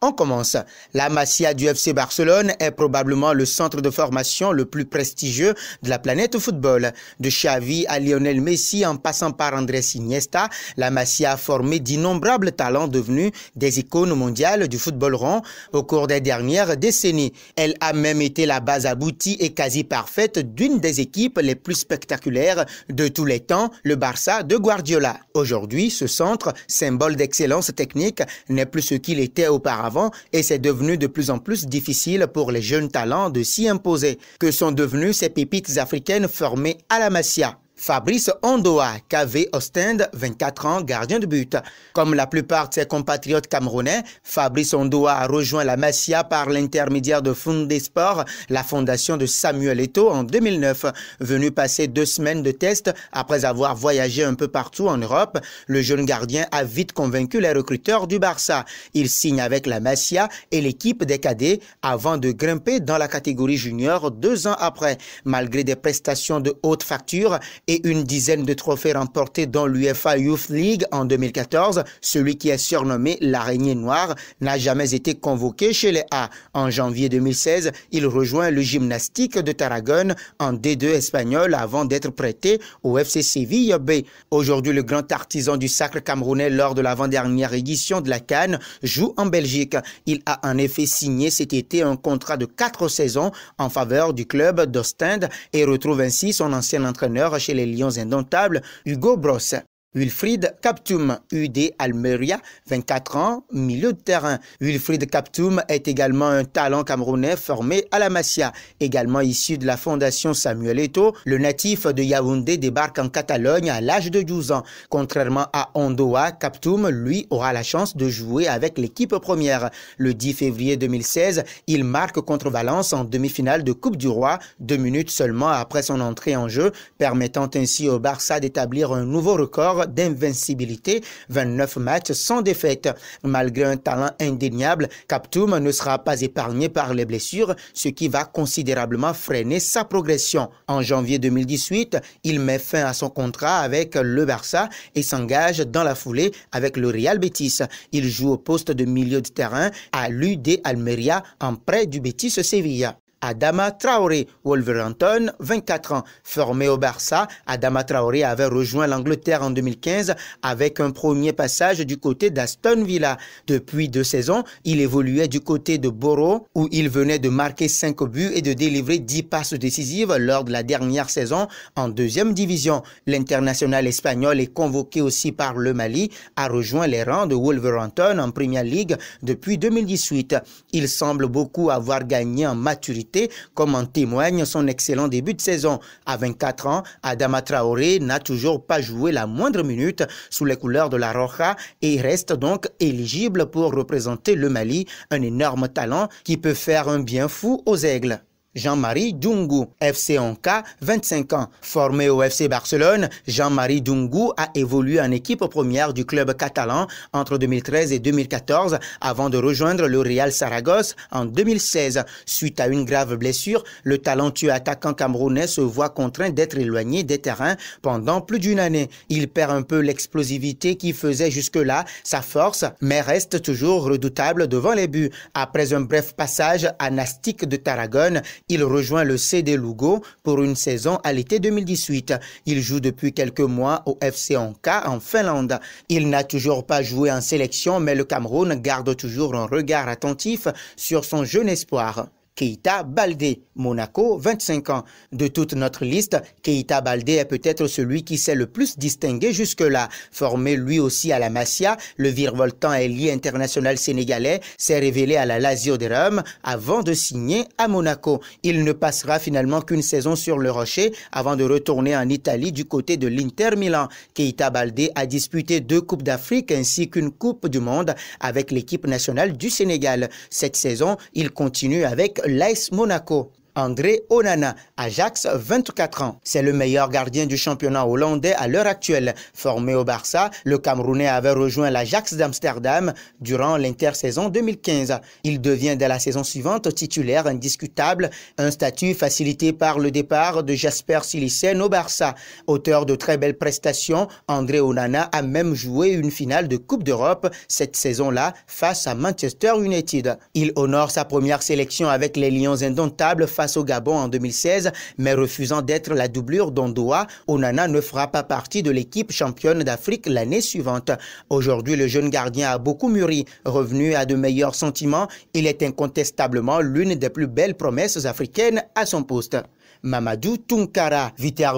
on commence. La Masia du FC Barcelone est probablement le centre de formation le plus prestigieux de la planète football. De Xavi à Lionel Messi en passant par Andrés Iniesta, la Masia a formé d'innombrables talents devenus des icônes mondiales du football rond au cours des dernières décennies. Elle a même été la base aboutie et quasi parfaite d'une des équipes les plus spectaculaires de tous les temps, le Barça de Guardiola. Aujourd'hui, ce centre, symbole d'excellence technique, n'est plus ce qu'il était auparavant et c'est devenu de plus en plus difficile pour les jeunes talents de s'y imposer, que sont devenues ces pépites africaines formées à la Masia. Fabrice Ondoa, KV Ostend, 24 ans, gardien de but. Comme la plupart de ses compatriotes camerounais, Fabrice Ondoa a rejoint la Masia par l'intermédiaire de Fundesport, la fondation de Samuel Eto en 2009. Venu passer deux semaines de tests après avoir voyagé un peu partout en Europe, le jeune gardien a vite convaincu les recruteurs du Barça. Il signe avec la Masia et l'équipe des cadets avant de grimper dans la catégorie junior deux ans après. Malgré des prestations de haute facture, et une dizaine de trophées remportés dans l'UFA Youth League en 2014, celui qui est surnommé l'araignée noire n'a jamais été convoqué chez les A. En janvier 2016, il rejoint le gymnastique de Tarragone en D2 espagnol avant d'être prêté au FC Séville B. Aujourd'hui, le grand artisan du sacre camerounais lors de l'avant-dernière édition de la Cannes joue en Belgique. Il a en effet signé cet été un contrat de quatre saisons en faveur du club d'Ostende et retrouve ainsi son ancien entraîneur chez les les Lions indomptables, Hugo Bros. Wilfried Kaptoum, UD Almeria, 24 ans, milieu de terrain. Wilfried Kaptoum est également un talent camerounais formé à la Masia. Également issu de la fondation Samuel Eto, le natif de Yaoundé débarque en Catalogne à l'âge de 12 ans. Contrairement à Ondoa, Kaptoum, lui, aura la chance de jouer avec l'équipe première. Le 10 février 2016, il marque contre Valence en demi-finale de Coupe du Roi, deux minutes seulement après son entrée en jeu, permettant ainsi au Barça d'établir un nouveau record d'invincibilité, 29 matchs sans défaite. Malgré un talent indéniable, Captoum ne sera pas épargné par les blessures, ce qui va considérablement freiner sa progression. En janvier 2018, il met fin à son contrat avec le Barça et s'engage dans la foulée avec le Real Betis. Il joue au poste de milieu de terrain à l'UD Almeria en prêt du Betis Séville. Adama Traoré, Wolverhampton, 24 ans. Formé au Barça, Adama Traoré avait rejoint l'Angleterre en 2015 avec un premier passage du côté d'Aston Villa. Depuis deux saisons, il évoluait du côté de Borough où il venait de marquer 5 buts et de délivrer 10 passes décisives lors de la dernière saison en deuxième division. L'international espagnol est convoqué aussi par le Mali, a rejoint les rangs de Wolverhampton en Premier League depuis 2018. Il semble beaucoup avoir gagné en maturité comme en témoigne son excellent début de saison. À 24 ans, Adama Traoré n'a toujours pas joué la moindre minute sous les couleurs de la Roja et reste donc éligible pour représenter le Mali, un énorme talent qui peut faire un bien fou aux aigles. Jean-Marie Dungu, FC Onka, 25 ans. Formé au FC Barcelone, Jean-Marie Dungu a évolué en équipe première du club catalan entre 2013 et 2014 avant de rejoindre le Real Saragosse en 2016. Suite à une grave blessure, le talentueux attaquant camerounais se voit contraint d'être éloigné des terrains pendant plus d'une année. Il perd un peu l'explosivité qui faisait jusque-là sa force, mais reste toujours redoutable devant les buts. Après un bref passage à Nastic de Tarragone, il rejoint le CD Lugo pour une saison à l'été 2018. Il joue depuis quelques mois au FC Anka en Finlande. Il n'a toujours pas joué en sélection, mais le Cameroun garde toujours un regard attentif sur son jeune espoir. Keita Baldé. Monaco, 25 ans. De toute notre liste, Keita Baldé est peut-être celui qui s'est le plus distingué jusque-là. Formé lui aussi à la Masia, le virevoltant ailier international sénégalais s'est révélé à la Lazio de Rome avant de signer à Monaco. Il ne passera finalement qu'une saison sur le rocher avant de retourner en Italie du côté de l'Inter Milan. Keita Baldé a disputé deux Coupes d'Afrique ainsi qu'une Coupe du Monde avec l'équipe nationale du Sénégal. Cette saison, il continue avec Lais Monaco André Onana, Ajax, 24 ans. C'est le meilleur gardien du championnat hollandais à l'heure actuelle. Formé au Barça, le Camerounais avait rejoint l'Ajax d'Amsterdam durant l'intersaison 2015. Il devient dès la saison suivante titulaire indiscutable, un statut facilité par le départ de Jasper Silicène au Barça. Auteur de très belles prestations, André Onana a même joué une finale de Coupe d'Europe cette saison-là face à Manchester United. Il honore sa première sélection avec les Lions indomptables face au Gabon en 2016, mais refusant d'être la doublure d'Ondoa, Onana ne fera pas partie de l'équipe championne d'Afrique l'année suivante. Aujourd'hui, le jeune gardien a beaucoup mûri. Revenu à de meilleurs sentiments, il est incontestablement l'une des plus belles promesses africaines à son poste. Mamadou Tunkara, Viter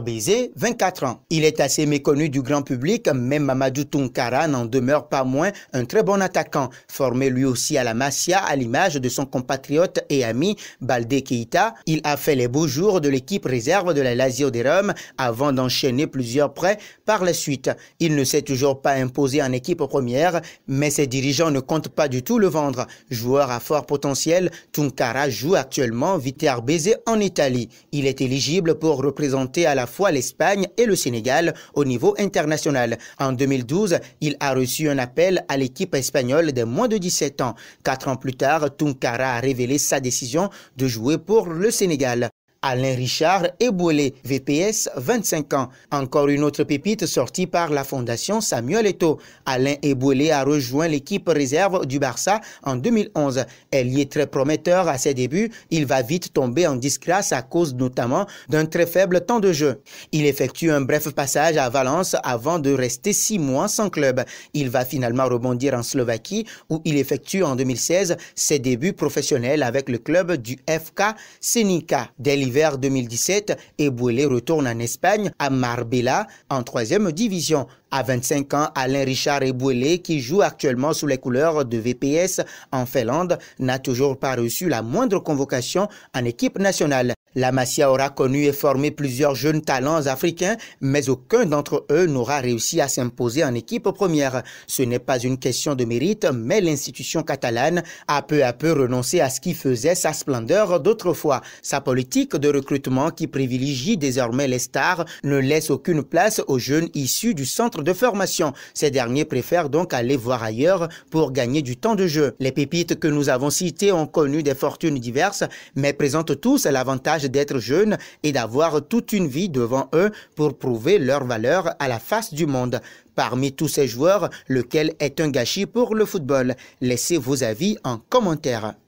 24 ans. Il est assez méconnu du grand public, mais Mamadou Tunkara n'en demeure pas moins un très bon attaquant, formé lui aussi à la Masia à l'image de son compatriote et ami balde Keita. Il a fait les beaux jours de l'équipe réserve de la Lazio de Rome avant d'enchaîner plusieurs prêts par la suite. Il ne s'est toujours pas imposé en équipe première, mais ses dirigeants ne comptent pas du tout le vendre. Joueur à fort potentiel, Tunkara joue actuellement Viter en Italie. Il est est éligible pour représenter à la fois l'Espagne et le Sénégal au niveau international. En 2012, il a reçu un appel à l'équipe espagnole de moins de 17 ans. Quatre ans plus tard, Tunkara a révélé sa décision de jouer pour le Sénégal. Alain Richard Ebolé, VPS, 25 ans. Encore une autre pépite sortie par la Fondation Samuel Eto. Alain Ebolé a rejoint l'équipe réserve du Barça en 2011. Elle y est très prometteur à ses débuts. Il va vite tomber en disgrâce à cause notamment d'un très faible temps de jeu. Il effectue un bref passage à Valence avant de rester six mois sans club. Il va finalement rebondir en Slovaquie où il effectue en 2016 ses débuts professionnels avec le club du FK Senica. Delhi vers 2017 et retourne en Espagne à Marbella en troisième division. À 25 ans, Alain Richard Ebouélé, qui joue actuellement sous les couleurs de VPS en Finlande, n'a toujours pas reçu la moindre convocation en équipe nationale. La Masia aura connu et formé plusieurs jeunes talents africains, mais aucun d'entre eux n'aura réussi à s'imposer en équipe première. Ce n'est pas une question de mérite, mais l'institution catalane a peu à peu renoncé à ce qui faisait sa splendeur d'autrefois. Sa politique de recrutement qui privilégie désormais les stars ne laisse aucune place aux jeunes issus du centre de formation. Ces derniers préfèrent donc aller voir ailleurs pour gagner du temps de jeu. Les pépites que nous avons citées ont connu des fortunes diverses, mais présentent tous l'avantage d'être jeunes et d'avoir toute une vie devant eux pour prouver leur valeur à la face du monde. Parmi tous ces joueurs, lequel est un gâchis pour le football Laissez vos avis en commentaire.